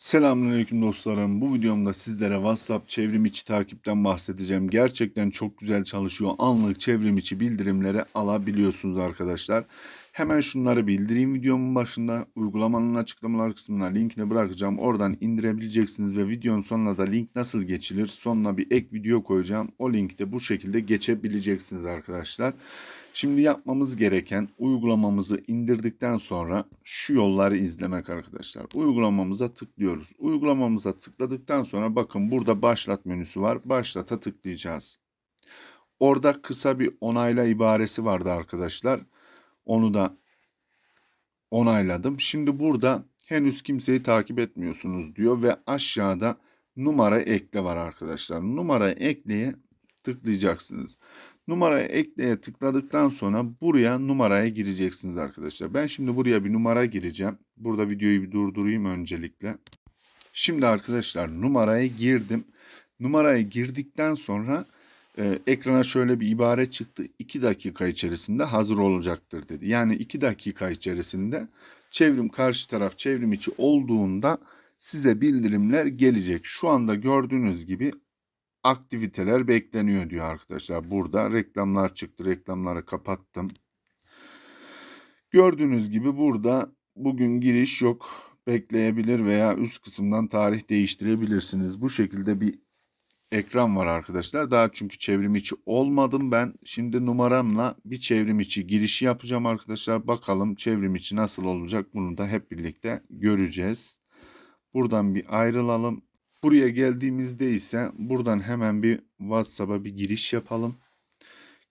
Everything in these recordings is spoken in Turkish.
Selamünaleyküm dostlarım. Bu videomda sizlere WhatsApp çevrim içi takipten bahsedeceğim. Gerçekten çok güzel çalışıyor. Anlık çevrim içi bildirimleri alabiliyorsunuz arkadaşlar. Hemen şunları bildireyim videomun başında. Uygulamanın açıklamalar kısmına linkini bırakacağım. Oradan indirebileceksiniz ve videonun sonuna da link nasıl geçilir? Sonuna bir ek video koyacağım. O linkte bu şekilde geçebileceksiniz arkadaşlar. Şimdi yapmamız gereken uygulamamızı indirdikten sonra şu yolları izlemek arkadaşlar. Uygulamamıza tıklıyoruz. Uygulamamıza tıkladıktan sonra bakın burada başlat menüsü var. Başlata tıklayacağız. Orada kısa bir onayla ibaresi vardı arkadaşlar. Onu da onayladım. Şimdi burada henüz kimseyi takip etmiyorsunuz diyor ve aşağıda numara ekle var arkadaşlar. Numara ekleye tıklayacaksınız. Numarayı ekleye tıkladıktan sonra buraya numaraya gireceksiniz arkadaşlar. Ben şimdi buraya bir numara gireceğim. Burada videoyu bir durdurayım öncelikle. Şimdi arkadaşlar numaraya girdim. Numaraya girdikten sonra e, ekrana şöyle bir ibare çıktı. 2 dakika içerisinde hazır olacaktır dedi. Yani 2 dakika içerisinde çevrim karşı taraf çevrim içi olduğunda size bildirimler gelecek. Şu anda gördüğünüz gibi aktiviteler bekleniyor diyor arkadaşlar. Burada reklamlar çıktı. Reklamları kapattım. Gördüğünüz gibi burada bugün giriş yok. Bekleyebilir veya üst kısımdan tarih değiştirebilirsiniz. Bu şekilde bir ekran var arkadaşlar. Daha çünkü çevrim içi olmadım ben. Şimdi numaramla bir çevrim içi girişi yapacağım arkadaşlar. Bakalım çevrim içi nasıl olacak bunu da hep birlikte göreceğiz. Buradan bir ayrılalım. Buraya geldiğimizde ise buradan hemen bir WhatsApp'a bir giriş yapalım.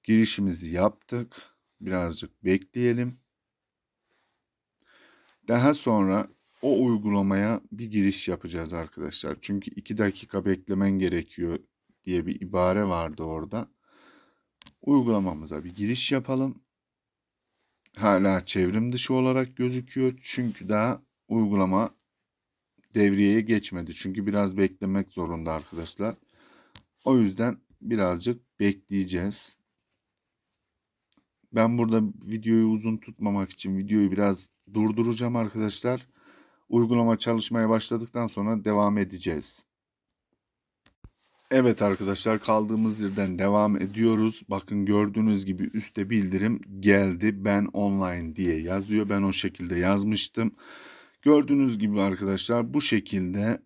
Girişimizi yaptık. Birazcık bekleyelim. Daha sonra o uygulamaya bir giriş yapacağız arkadaşlar. Çünkü 2 dakika beklemen gerekiyor diye bir ibare vardı orada. Uygulamamıza bir giriş yapalım. Hala çevrim dışı olarak gözüküyor. Çünkü daha uygulama Devreye geçmedi. Çünkü biraz beklemek zorunda arkadaşlar. O yüzden birazcık bekleyeceğiz. Ben burada videoyu uzun tutmamak için videoyu biraz durduracağım arkadaşlar. Uygulama çalışmaya başladıktan sonra devam edeceğiz. Evet arkadaşlar kaldığımız yerden devam ediyoruz. Bakın gördüğünüz gibi üstte bildirim geldi. Ben online diye yazıyor. Ben o şekilde yazmıştım. Gördüğünüz gibi arkadaşlar bu şekilde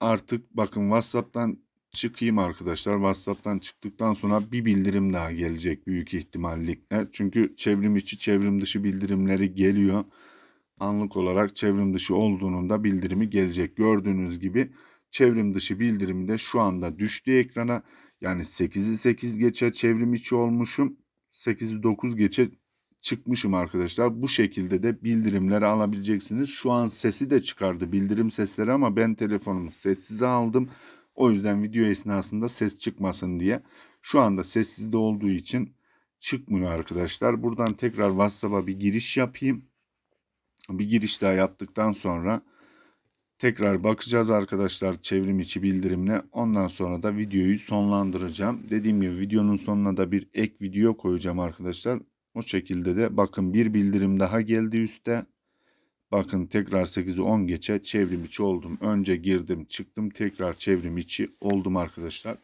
artık bakın WhatsApp'tan çıkayım arkadaşlar. WhatsApp'tan çıktıktan sonra bir bildirim daha gelecek büyük ihtimallikle. Çünkü çevrim içi çevrim dışı bildirimleri geliyor. Anlık olarak çevrim dışı olduğunun da bildirimi gelecek. Gördüğünüz gibi çevrim dışı bildirimi de şu anda düştü ekrana. Yani 8'i 8 geçe çevrim içi olmuşum. 8'i 9 geçe çıkmışım arkadaşlar. Bu şekilde de bildirimleri alabileceksiniz. Şu an sesi de çıkardı bildirim sesleri ama ben telefonumu sessize aldım. O yüzden video esnasında ses çıkmasın diye. Şu anda sessizde olduğu için çıkmıyor arkadaşlar. Buradan tekrar WhatsApp'a bir giriş yapayım. Bir giriş daha yaptıktan sonra tekrar bakacağız arkadaşlar çevrim içi bildirimle. Ondan sonra da videoyu sonlandıracağım. Dediğim gibi videonun sonuna da bir ek video koyacağım arkadaşlar. O şekilde de bakın bir bildirim daha geldi üstte. Bakın tekrar 8'i 10 geçe çevrim içi oldum. Önce girdim çıktım tekrar çevrim içi oldum arkadaşlar.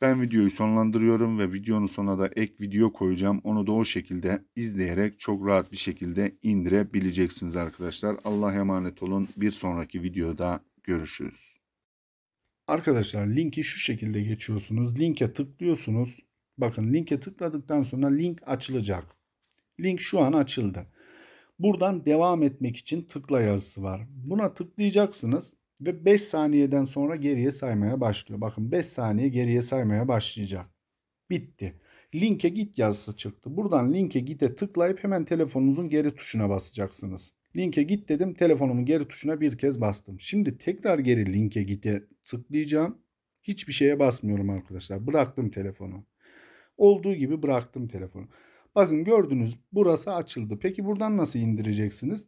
Ben videoyu sonlandırıyorum ve videonun sonuna da ek video koyacağım. Onu da o şekilde izleyerek çok rahat bir şekilde indirebileceksiniz arkadaşlar. Allah'a emanet olun. Bir sonraki videoda görüşürüz. Arkadaşlar linki şu şekilde geçiyorsunuz. Linke tıklıyorsunuz. Bakın linke tıkladıktan sonra link açılacak. Link şu an açıldı. Buradan devam etmek için tıkla yazısı var. Buna tıklayacaksınız ve 5 saniyeden sonra geriye saymaya başlıyor. Bakın 5 saniye geriye saymaya başlayacak. Bitti. Linke git yazısı çıktı. Buradan linke git'e tıklayıp hemen telefonunuzun geri tuşuna basacaksınız. Linke git dedim. Telefonumun geri tuşuna bir kez bastım. Şimdi tekrar geri linke git'e tıklayacağım. Hiçbir şeye basmıyorum arkadaşlar. Bıraktım telefonu. Olduğu gibi bıraktım telefonu. Bakın gördünüz burası açıldı. Peki buradan nasıl indireceksiniz?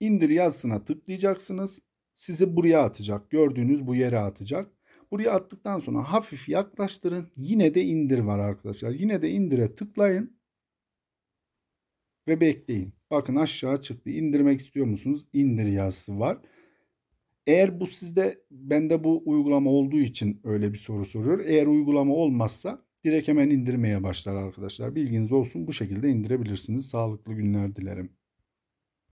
İndir yazısına tıklayacaksınız. Sizi buraya atacak. Gördüğünüz bu yere atacak. Buraya attıktan sonra hafif yaklaştırın. Yine de indir var arkadaşlar. Yine de indire tıklayın. Ve bekleyin. Bakın aşağı çıktı. İndirmek istiyor musunuz? İndir yazısı var. Eğer bu sizde bende bu uygulama olduğu için öyle bir soru soruyor. Eğer uygulama olmazsa Direkt hemen indirmeye başlar arkadaşlar. Bilginiz olsun bu şekilde indirebilirsiniz. Sağlıklı günler dilerim.